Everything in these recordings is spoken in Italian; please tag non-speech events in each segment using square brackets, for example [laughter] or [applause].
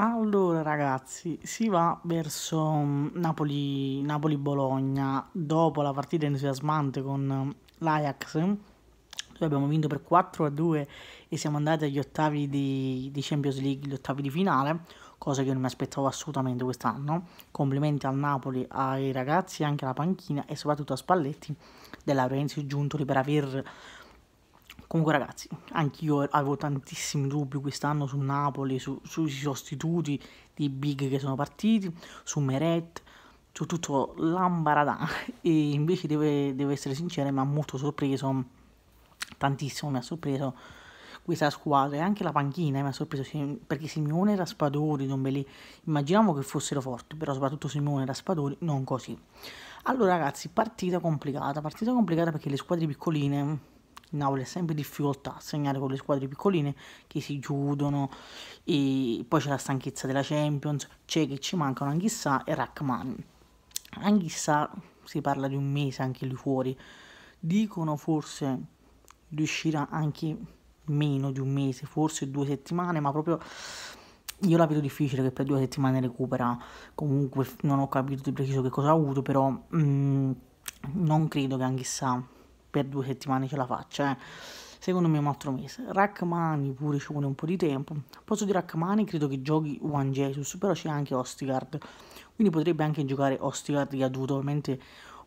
Allora ragazzi, si va verso mm, Napoli, Napoli-Bologna dopo la partita entusiasmante con mm, l'Ajax. Noi abbiamo vinto per 4 a 2 e siamo andati agli ottavi di, di Champions League, gli ottavi di finale, cosa che non mi aspettavo assolutamente quest'anno. Complimenti al Napoli, ai ragazzi, anche alla panchina e soprattutto a Spalletti della Renzi Giuntoli per aver Comunque ragazzi, anch'io avevo tantissimi dubbi quest'anno su Napoli, su, sui sostituti dei big che sono partiti, su Meret, su tutto l'ambaradà [laughs] e invece deve, deve essere sincero mi ha molto sorpreso, tantissimo mi ha sorpreso questa squadra e anche la panchina eh, mi ha sorpreso perché Simeone Raspadori, non me li immaginavo che fossero forti, però soprattutto Simeone Raspadori non così. Allora ragazzi, partita complicata, partita complicata perché le squadre piccoline il Napoli ha sempre difficoltà a segnare con le squadre piccoline che si chiudono e poi c'è la stanchezza della Champions c'è che ci mancano Anghissà e Rachman Anghissà si parla di un mese anche lì fuori dicono forse riuscirà anche meno di un mese forse due settimane ma proprio io la vedo difficile che per due settimane recupera comunque non ho capito di preciso che cosa ha avuto però mh, mm, non credo che anche sa per due settimane ce la faccia, eh. Secondo me un altro mese. Rachmani pure ci vuole un po' di tempo. Posso dire di Rachmani credo che giochi Juan Jesus, però c'è anche Ostigard. Quindi potrebbe anche giocare Ostigard che ha dovuto ovviamente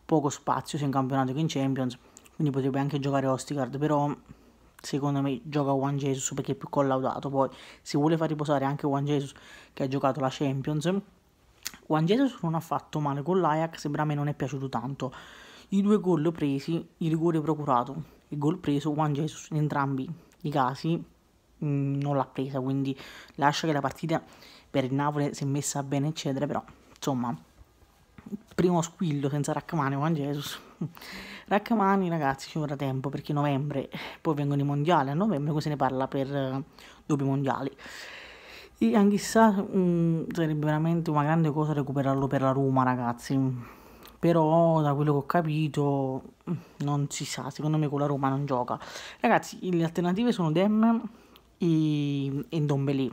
poco spazio sia in campionato che in Champions. Quindi potrebbe anche giocare Ostigard, però secondo me gioca Juan Jesus perché è più collaudato. Poi se vuole far riposare anche Juan Jesus che ha giocato la Champions, Juan Jesus non ha fatto male con l'Ajax, e a me non è piaciuto tanto. I due gol presi, il rigore procurato, il gol preso Juan Jesus in entrambi i casi mm, non l'ha presa, quindi lascia che la partita per il Napoli si è messa bene eccetera, però insomma primo squillo senza Raccamani Juan Jesus. Raccamani ragazzi ci vorrà tempo perché novembre poi vengono i mondiali, a novembre cosa ne parla per eh, dopo i mondiali. E anche chissà, mm, sarebbe veramente una grande cosa recuperarlo per la Roma ragazzi però da quello che ho capito non si sa, secondo me con la Roma non gioca. Ragazzi, le alternative sono Dem e, e Dombelì.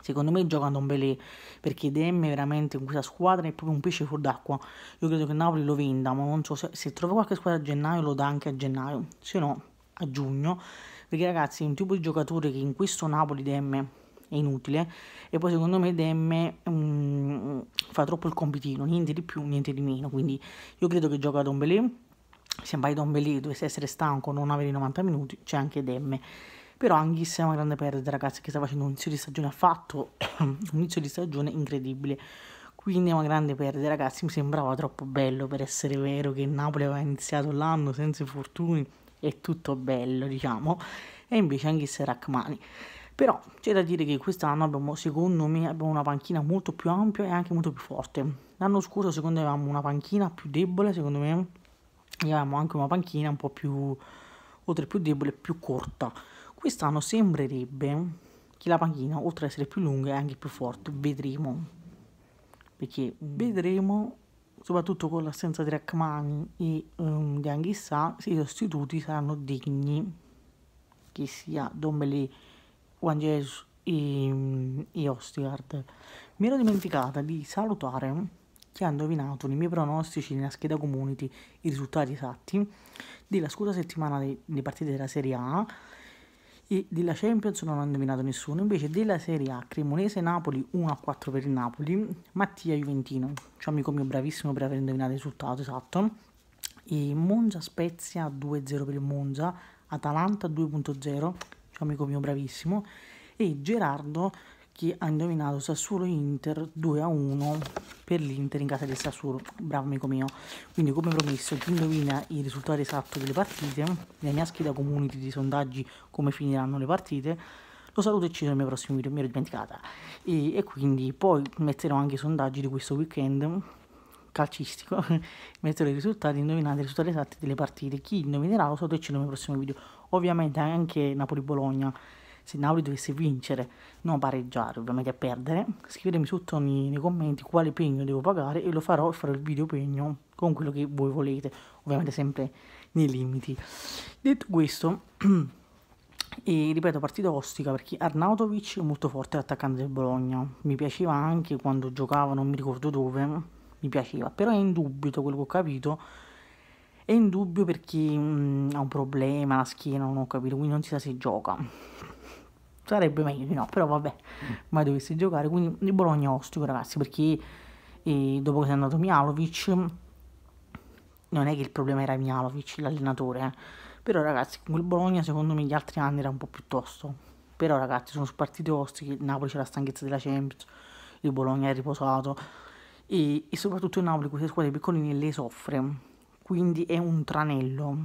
Secondo me gioca Dombelé perché Dem è veramente in questa squadra è proprio un pesce fuor d'acqua. Io credo che Napoli lo venda, ma non so se, se trova qualche squadra a gennaio lo dà anche a gennaio, se no a giugno. Perché ragazzi è un tipo di giocatore che in questo Napoli Dem è inutile. E poi secondo me Demme um, fa troppo il compitino, niente di più, niente di meno. Quindi io credo che gioca Don Belé. Se mai Don Belé dovesse essere stanco, non avere i 90 minuti, c'è anche Demme. Però se è una grande perdita, ragazzi, che sta facendo un inizio di stagione, ha fatto [coughs] un inizio di stagione incredibile quindi è una grande perdita ragazzi mi sembrava troppo bello per essere vero che Napoli aveva iniziato l'anno senza infortuni e tutto bello diciamo e invece anche se Rachmani però c'è da dire che quest'anno abbiamo, secondo me abbiamo una panchina molto più ampia e anche molto più forte l'anno scorso secondo me avevamo una panchina più debole secondo me e avevamo anche una panchina un po' più oltre più debole più corta quest'anno sembrerebbe che la panchina oltre ad essere più lunga è anche più forte vedremo perché vedremo soprattutto con l'assenza di Rachmani e um, ehm, di Anghissà se i sostituti saranno degni che sia Dombele Juan Jesus e, e Ostigard. Mi ero dimenticata di salutare chi ha indovinato nei miei pronostici nella scheda community i risultati esatti della scorsa settimana di partite della Serie A e della Champions non ha indovinato nessuno, invece della Serie A Cremonese-Napoli 1-4 per il Napoli, Mattia Juventino, cioè amico mio bravissimo per aver indovinato il risultato esatto, e Monza-Spezia 2-0 per il Monza, Atalanta 2.0 amico mio bravissimo, e Gerardo che ha indovinato Sassuolo-Inter 2-1 a per l'Inter in casa del Sassuolo, bravo amico mio. Quindi come promesso chi indovina i risultati esatti delle partite, nella mia scheda community di sondaggi come finiranno le partite, lo saluto e ci vediamo nel mio prossimo video, mi ero dimenticata. E, e quindi poi metterò anche i sondaggi di questo weekend calcistico, [laughs] metterò i risultati, indovinate i risultati esatti delle partite. Chi indovinerà lo so decino nel prossimo video. Ovviamente anche Napoli-Bologna, se Napoli dovesse vincere, non pareggiare, ovviamente a perdere, scrivetemi sotto nei, nei commenti quale pegno devo pagare e lo farò e farò il video pegno con quello che voi volete, ovviamente sempre nei limiti. Detto questo... [clears throat] E ripeto, partita ostica perché Arnautovic è molto forte l'attaccante del Bologna. Mi piaceva anche quando giocava, non mi ricordo dove, mi piaceva, però è in dubbio da quello che ho capito, è in dubbio per mh, mm, ha un problema, la schiena, non ho capito, quindi non si sa se gioca. Sarebbe meglio di no, però vabbè, mm. mai dovesse giocare, quindi il Bologna ostico ragazzi, perché eh, dopo che è andato Mialovic, non è che il problema era Mialovic, l'allenatore, eh. però ragazzi, con il Bologna secondo me gli altri anni era un po' piuttosto. Però ragazzi, sono partite ostiche, Napoli c'è la stanchezza della Champions, il Bologna è riposato, e, e soprattutto il Napoli queste squadre piccoline le soffre, quindi è un tranello,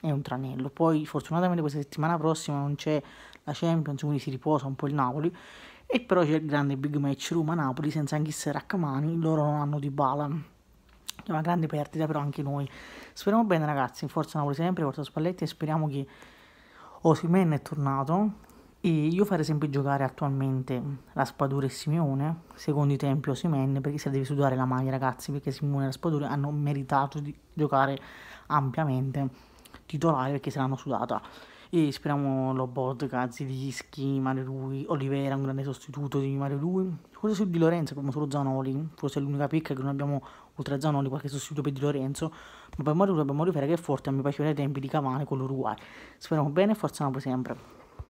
è un tranello. Poi fortunatamente questa settimana prossima non c'è la Champions, quindi si riposa un po' il Napoli, e però c'è il grande big match Roma-Napoli senza Anghissa e Raccamani, loro non hanno di bala. È una grande perdita però anche noi. Speriamo bene ragazzi, in forza Napoli sempre, forza Spalletti e speriamo che Osimen è tornato e io farei sempre giocare attualmente la Spadura e Simeone, secondo i tempi Osimen, perché se deve sudare la maglia ragazzi, perché Simone e la Spadura hanno meritato di giocare ampiamente titolare perché se l'hanno sudata. E speriamo Lobot, Gazzidischi, Dischi, Mario Lui, Olivera, un grande sostituto di Mario Lui. Forse su Di Lorenzo abbiamo solo Zanoli, forse è l'unica picca che non abbiamo oltre a Zanoli qualche sostituto per Di Lorenzo, ma per Mario Lui abbiamo Olivera che è forte, a mio piacere ai tempi di Cavani con l'Uruguay. Speriamo bene e forza Napoli sempre.